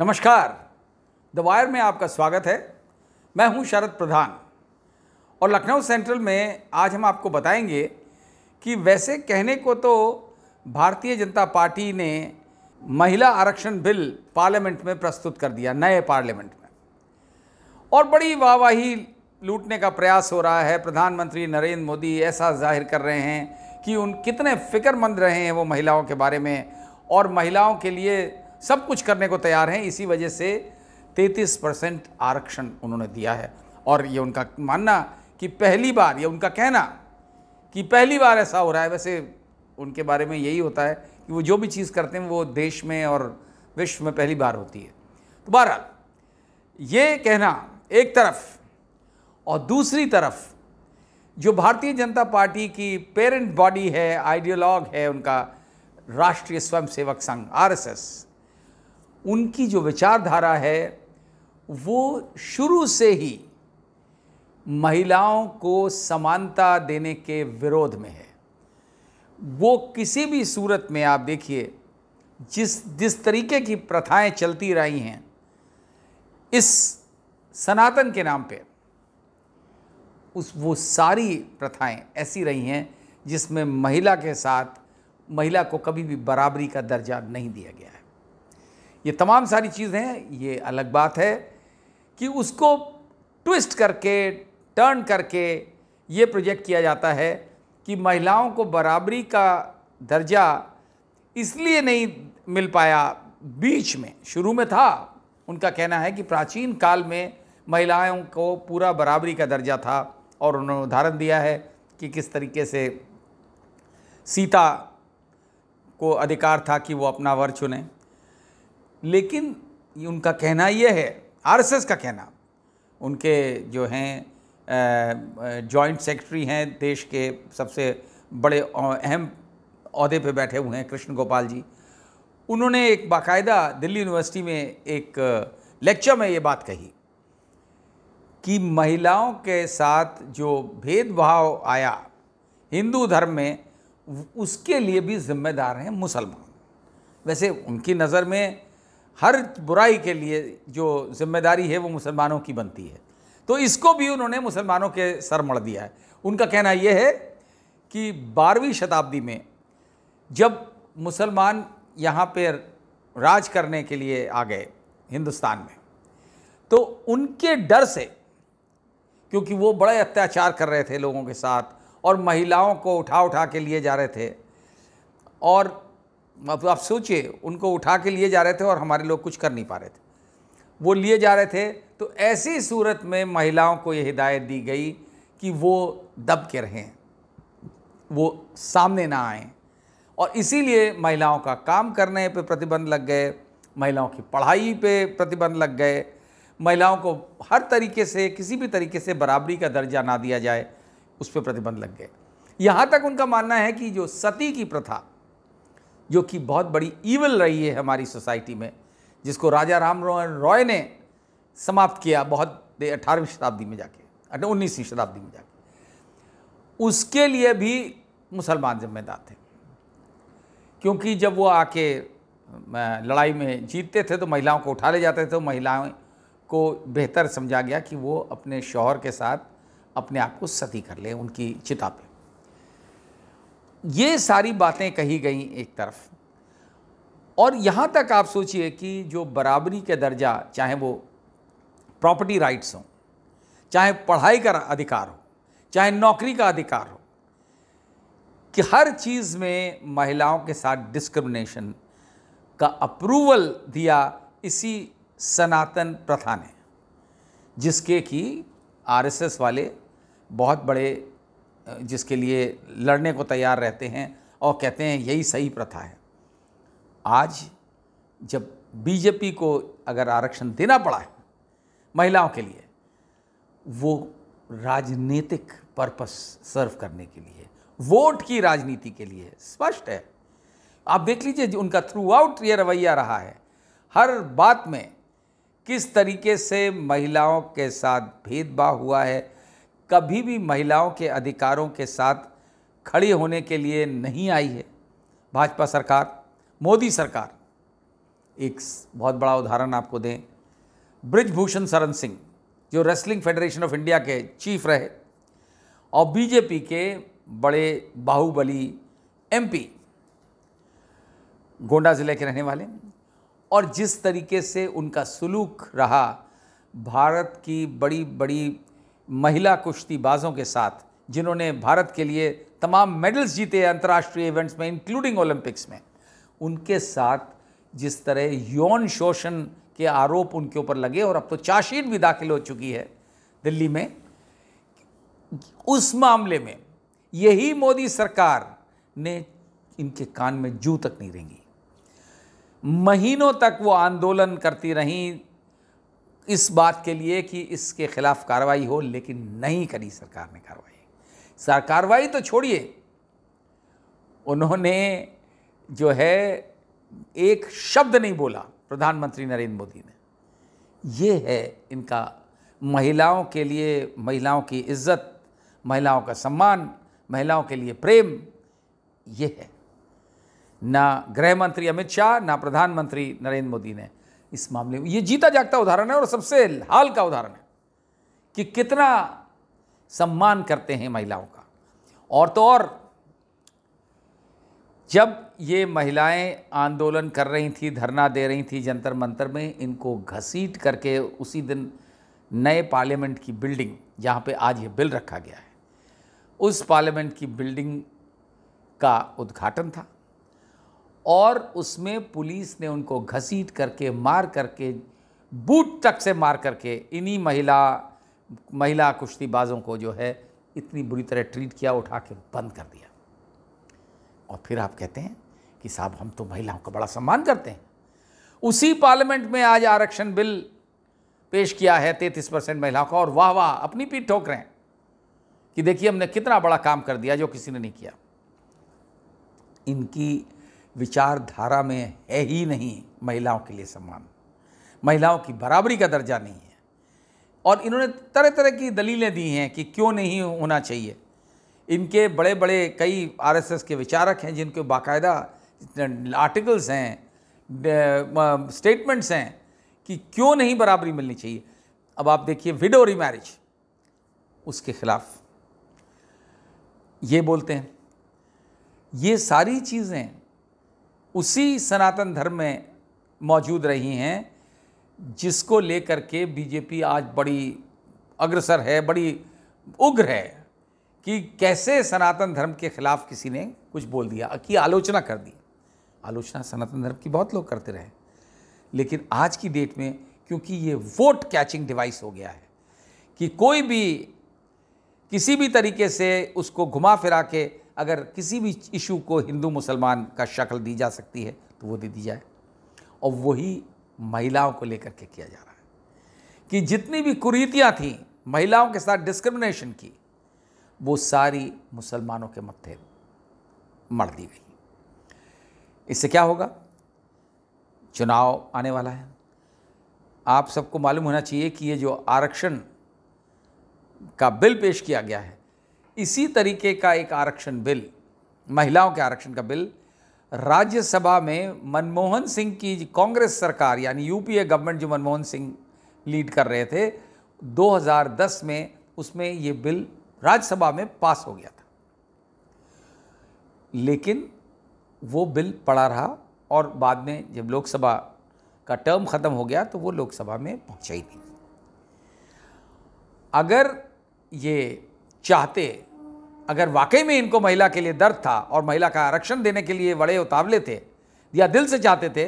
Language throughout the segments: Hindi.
नमस्कार द वायर में आपका स्वागत है मैं हूं शरद प्रधान और लखनऊ सेंट्रल में आज हम आपको बताएंगे कि वैसे कहने को तो भारतीय जनता पार्टी ने महिला आरक्षण बिल पार्लियामेंट में प्रस्तुत कर दिया नए पार्लियामेंट में और बड़ी वाहवाही लूटने का प्रयास हो रहा है प्रधानमंत्री नरेंद्र मोदी ऐसा जाहिर कर रहे हैं कि उन कितने फ़िक्रमंद रहे हैं वो महिलाओं के बारे में और महिलाओं के लिए सब कुछ करने को तैयार हैं इसी वजह से 33 परसेंट आरक्षण उन्होंने दिया है और ये उनका मानना कि पहली बार ये उनका कहना कि पहली बार ऐसा हो रहा है वैसे उनके बारे में यही होता है कि वो जो भी चीज़ करते हैं वो देश में और विश्व में पहली बार होती है तो बहरहाल ये कहना एक तरफ और दूसरी तरफ जो भारतीय जनता पार्टी की पेरेंट बॉडी है आइडियोलॉग है उनका राष्ट्रीय स्वयंसेवक संघ आरएसएस उनकी जो विचारधारा है वो शुरू से ही महिलाओं को समानता देने के विरोध में है वो किसी भी सूरत में आप देखिए जिस जिस तरीके की प्रथाएं चलती रही हैं इस सनातन के नाम पे उस वो सारी प्रथाएं ऐसी रही हैं जिसमें महिला के साथ महिला को कभी भी बराबरी का दर्जा नहीं दिया गया है ये तमाम सारी चीज़ें हैं ये अलग बात है कि उसको ट्विस्ट करके टर्न करके ये प्रोजेक्ट किया जाता है कि महिलाओं को बराबरी का दर्जा इसलिए नहीं मिल पाया बीच में शुरू में था उनका कहना है कि प्राचीन काल में महिलाओं को पूरा बराबरी का दर्जा था और उन्होंने उदाहरण दिया है कि किस तरीके से सीता को अधिकार था कि वो अपना वर चुने लेकिन उनका कहना यह है आरएसएस का कहना उनके जो हैं जॉइंट सेक्रेटरी हैं देश के सबसे बड़े अहम अहदे पे बैठे हुए हैं कृष्ण गोपाल जी उन्होंने एक बाकायदा दिल्ली यूनिवर्सिटी में एक लेक्चर में ये बात कही कि महिलाओं के साथ जो भेदभाव आया हिंदू धर्म में उसके लिए भी जिम्मेदार हैं मुसलमान वैसे उनकी नज़र में हर बुराई के लिए जो जिम्मेदारी है वो मुसलमानों की बनती है तो इसको भी उन्होंने मुसलमानों के सर मड़ दिया है उनका कहना यह है कि बारहवीं शताब्दी में जब मुसलमान यहाँ पर राज करने के लिए आ गए हिंदुस्तान में तो उनके डर से क्योंकि वो बड़े अत्याचार कर रहे थे लोगों के साथ और महिलाओं को उठा उठा के लिए जा रहे थे और अब मतलब आप सोचिए उनको उठा के लिए जा रहे थे और हमारे लोग कुछ कर नहीं पा रहे थे वो लिए जा रहे थे तो ऐसी सूरत में महिलाओं को ये हिदायत दी गई कि वो दब के रहें वो सामने ना आए और इसीलिए महिलाओं का काम करने पे प्रतिबंध लग गए महिलाओं की पढ़ाई पे प्रतिबंध लग गए महिलाओं को हर तरीके से किसी भी तरीके से बराबरी का दर्जा ना दिया जाए उस पर प्रतिबंध लग गए यहाँ तक उनका मानना है कि जो सती की प्रथा जो कि बहुत बड़ी ईवल रही है हमारी सोसाइटी में जिसको राजा राम रोहन रॉय ने समाप्त किया बहुत अठारहवीं शताब्दी में जाके उन्नीसवीं शताब्दी में जाके उसके लिए भी मुसलमान जिम्मेदार थे क्योंकि जब वो आके लड़ाई में जीतते थे तो महिलाओं को उठा ले जाते थे तो महिलाओं को बेहतर समझा गया कि वो अपने शौहर के साथ अपने आप को सती कर लें उनकी चिता पे ये सारी बातें कही गई एक तरफ और यहाँ तक आप सोचिए कि जो बराबरी के दर्जा चाहे वो प्रॉपर्टी राइट्स हों चाहे पढ़ाई का अधिकार हो चाहे नौकरी का अधिकार हो कि हर चीज़ में महिलाओं के साथ डिस्क्रिमिनेशन का अप्रूवल दिया इसी सनातन प्रथा ने जिसके कि आरएसएस वाले बहुत बड़े जिसके लिए लड़ने को तैयार रहते हैं और कहते हैं यही सही प्रथा है आज जब बीजेपी को अगर आरक्षण देना पड़ा है महिलाओं के लिए वो राजनीतिक पर्पस सर्व करने के लिए वोट की राजनीति के लिए स्पष्ट है आप देख लीजिए उनका थ्रू आउट ये रवैया रहा है हर बात में किस तरीके से महिलाओं के साथ भेदभाव हुआ है कभी भी महिलाओं के अधिकारों के साथ खड़ी होने के लिए नहीं आई है भाजपा सरकार मोदी सरकार एक बहुत बड़ा उदाहरण आपको दें ब्रिजभूषण शरण सिंह जो रेसलिंग फेडरेशन ऑफ इंडिया के चीफ रहे और बीजेपी के बड़े बाहुबली एमपी गोंडा ज़िले के रहने वाले और जिस तरीके से उनका सुलूक रहा भारत की बड़ी बड़ी महिला कुश्तीबाजों के साथ जिन्होंने भारत के लिए तमाम मेडल्स जीते अंतर्राष्ट्रीय इवेंट्स में इंक्लूडिंग ओलंपिक्स में उनके साथ जिस तरह यौन शोषण के आरोप उनके ऊपर लगे और अब तो चार्जशीट भी दाखिल हो चुकी है दिल्ली में उस मामले में यही मोदी सरकार ने इनके कान में जू तक नहीं रेंगी महीनों तक वो आंदोलन करती रहीं इस बात के लिए कि इसके खिलाफ कार्रवाई हो लेकिन नहीं करी सरकार ने कार्रवाई सर कार्रवाई तो छोड़िए उन्होंने जो है एक शब्द नहीं बोला प्रधानमंत्री नरेंद्र मोदी ने ये है इनका महिलाओं के लिए महिलाओं की इज्जत महिलाओं का सम्मान महिलाओं के लिए प्रेम ये है ना गृह मंत्री अमित शाह ना प्रधानमंत्री नरेंद्र मोदी ने इस मामले में ये जीता जागता उदाहरण है और सबसे हाल का उदाहरण है कि कितना सम्मान करते हैं महिलाओं का और तो और जब ये महिलाएं आंदोलन कर रही थी धरना दे रही थी जंतर मंतर में इनको घसीट करके उसी दिन नए पार्लियामेंट की बिल्डिंग जहाँ पे आज ये बिल रखा गया है उस पार्लियामेंट की बिल्डिंग का उद्घाटन था और उसमें पुलिस ने उनको घसीट करके मार करके बूट तक से मार करके इन्हीं महिला महिला कुश्तीबाजों को जो है इतनी बुरी तरह ट्रीट किया उठा के बंद कर दिया और फिर आप कहते हैं कि साहब हम तो महिलाओं का बड़ा सम्मान करते हैं उसी पार्लियामेंट में आज आरक्षण बिल पेश किया है तैतीस परसेंट महिलाओं का और वाह वाह अपनी पीठ ठोक रहे हैं कि देखिए हमने कितना बड़ा काम कर दिया जो किसी ने नहीं किया इनकी विचारधारा में है ही नहीं महिलाओं के लिए सम्मान महिलाओं की बराबरी का दर्जा नहीं है और इन्होंने तरह तरह की दलीलें दी हैं कि क्यों नहीं होना चाहिए इनके बड़े बड़े कई आरएसएस के विचारक हैं जिनके बाकायदा आर्टिकल्स हैं स्टेटमेंट्स हैं कि क्यों नहीं बराबरी मिलनी चाहिए अब आप देखिए विडो रिमैरिज उसके खिलाफ ये बोलते हैं ये सारी चीज़ें उसी सनातन धर्म में मौजूद रही हैं जिसको लेकर के बीजेपी आज बड़ी अग्रसर है बड़ी उग्र है कि कैसे सनातन धर्म के खिलाफ किसी ने कुछ बोल दिया कि आलोचना कर दी आलोचना सनातन धर्म की बहुत लोग करते रहे लेकिन आज की डेट में क्योंकि ये वोट कैचिंग डिवाइस हो गया है कि कोई भी किसी भी तरीके से उसको घुमा फिरा के अगर किसी भी इशू को हिंदू मुसलमान का शक्ल दी जा सकती है तो वो दे दी जाए और वही महिलाओं को लेकर के किया जा रहा है कि जितनी भी कुरीतियाँ थीं महिलाओं के साथ डिस्क्रिमिनेशन की वो सारी मुसलमानों के मत्थे मर दी गई इससे क्या होगा चुनाव आने वाला है आप सबको मालूम होना चाहिए कि ये जो आरक्षण का बिल पेश किया गया है इसी तरीके का एक आरक्षण बिल महिलाओं के आरक्षण का बिल राज्यसभा में मनमोहन सिंह की कांग्रेस सरकार यानी यूपीए गवर्नमेंट जो मनमोहन सिंह लीड कर रहे थे 2010 में उसमें ये बिल राज्यसभा में पास हो गया था लेकिन वो बिल पड़ा रहा और बाद में जब लोकसभा का टर्म ख़त्म हो गया तो वो लोकसभा में पहुंचा ही नहीं अगर ये चाहते अगर वाकई में इनको महिला के लिए दर्द था और महिला का आरक्षण देने के लिए बड़े उतावले थे या दिल से चाहते थे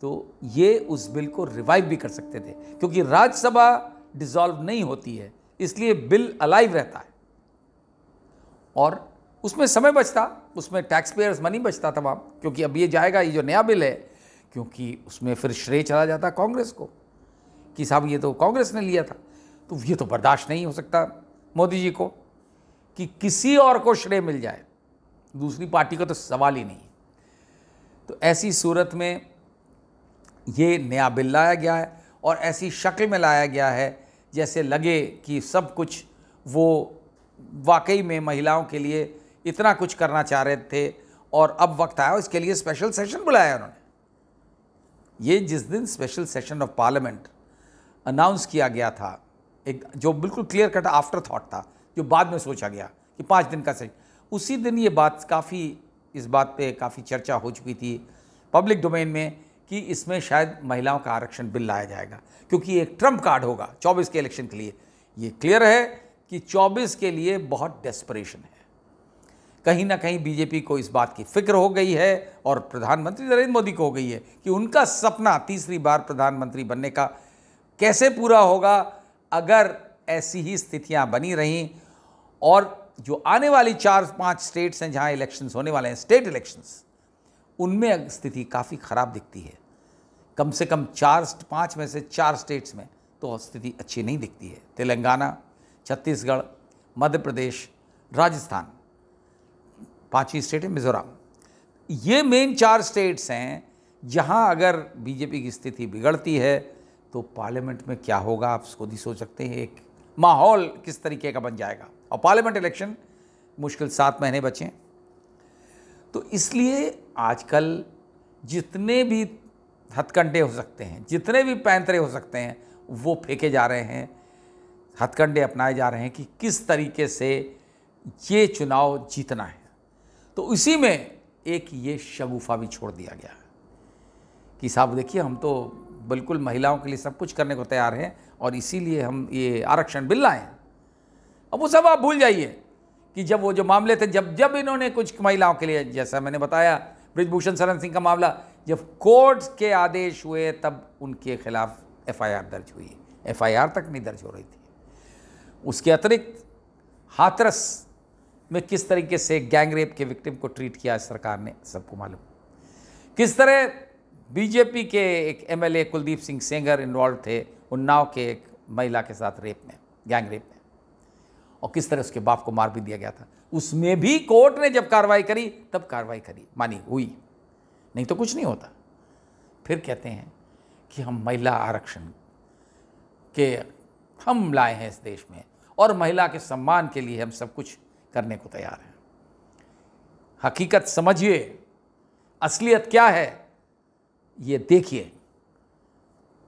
तो ये उस बिल को रिवाइव भी कर सकते थे क्योंकि राज्यसभा डिसॉल्व नहीं होती है इसलिए बिल अलाइव रहता है और उसमें समय बचता उसमें टैक्स पेयर्स मनी बचता तमाम क्योंकि अब ये जाएगा ये जो नया बिल है क्योंकि उसमें फिर श्रेय चला जाता कांग्रेस को कि साहब ये तो कांग्रेस ने लिया था तो ये तो बर्दाश्त नहीं हो सकता मोदी जी को कि किसी और को श्रेय मिल जाए दूसरी पार्टी का तो सवाल ही नहीं तो ऐसी सूरत में ये नया बिल लाया गया है और ऐसी शक्ल में लाया गया है जैसे लगे कि सब कुछ वो वाकई में महिलाओं के लिए इतना कुछ करना चाह रहे थे और अब वक्त आया इसके लिए स्पेशल सेशन बुलाया उन्होंने ये जिस दिन special session of parliament announce किया गया था एक जो बिल्कुल क्लियर कट आफ्टर थाट था जो बाद में सोचा गया कि पाँच दिन का सेशन उसी दिन ये बात काफ़ी इस बात पे काफ़ी चर्चा हो चुकी थी पब्लिक डोमेन में कि इसमें शायद महिलाओं का आरक्षण बिल लाया जाएगा क्योंकि एक ट्रम्प कार्ड होगा 24 के इलेक्शन के लिए ये क्लियर है कि 24 के लिए बहुत डेस्परेशन है कहीं ना कहीं बीजेपी को इस बात की फिक्र हो गई है और प्रधानमंत्री नरेंद्र मोदी को हो गई है कि उनका सपना तीसरी बार प्रधानमंत्री बनने का कैसे पूरा होगा अगर ऐसी ही स्थितियां बनी रहीं और जो आने वाली चार पांच स्टेट्स हैं जहां इलेक्शंस होने वाले हैं स्टेट इलेक्शंस उनमें स्थिति काफ़ी ख़राब दिखती है कम से कम चार पाँच में से चार स्टेट्स में तो स्थिति अच्छी नहीं दिखती है तेलंगाना छत्तीसगढ़ मध्य प्रदेश राजस्थान ही स्टेट है मिजोरम ये मेन चार स्टेट्स हैं जहाँ अगर बीजेपी की स्थिति बिगड़ती है तो पार्लियामेंट में क्या होगा आप खुद ही सोच सकते हैं एक माहौल किस तरीके का बन जाएगा और पार्लियामेंट इलेक्शन मुश्किल सात महीने बचे हैं तो इसलिए आजकल जितने भी हथकंडे हो सकते हैं जितने भी पैंतरे हो सकते हैं वो फेंके जा रहे हैं हथकंडे अपनाए जा रहे हैं कि किस तरीके से ये चुनाव जीतना है तो इसी में एक ये शगुफा भी छोड़ दिया गया कि साहब देखिए हम तो बिल्कुल महिलाओं के लिए सब कुछ करने को तैयार हैं और इसीलिए हम ये आरक्षण बिल लाए हैं अब वो सब आप भूल जाइए कि जब वो जो मामले थे जब जब इन्होंने कुछ महिलाओं के लिए जैसा मैंने बताया ब्रिजभूषण शरण सिंह का मामला जब कोर्ट के आदेश हुए तब उनके खिलाफ एफआईआर दर्ज हुई एफआईआर तक नहीं दर्ज हो रही थी उसके अतिरिक्त हाथरस में किस तरीके से गैंग रेप के विक्टिम को ट्रीट किया सरकार ने सबको मालूम किस तरह बीजेपी के एक एमएलए कुलदीप सिंह सेंगर इन्वॉल्व थे उन्नाव के एक महिला के साथ रेप में गैंग रेप और किस तरह उसके बाप को मार भी दिया गया था उसमें भी कोर्ट ने जब कार्रवाई करी तब कार्रवाई करी मानी हुई नहीं तो कुछ नहीं होता फिर कहते हैं कि हम महिला आरक्षण के हम लाए हैं इस देश में और महिला के सम्मान के लिए हम सब कुछ करने को तैयार हैं हकीकत समझिए असलियत क्या है ये देखिए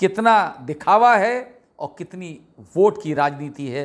कितना दिखावा है और कितनी वोट की राजनीति है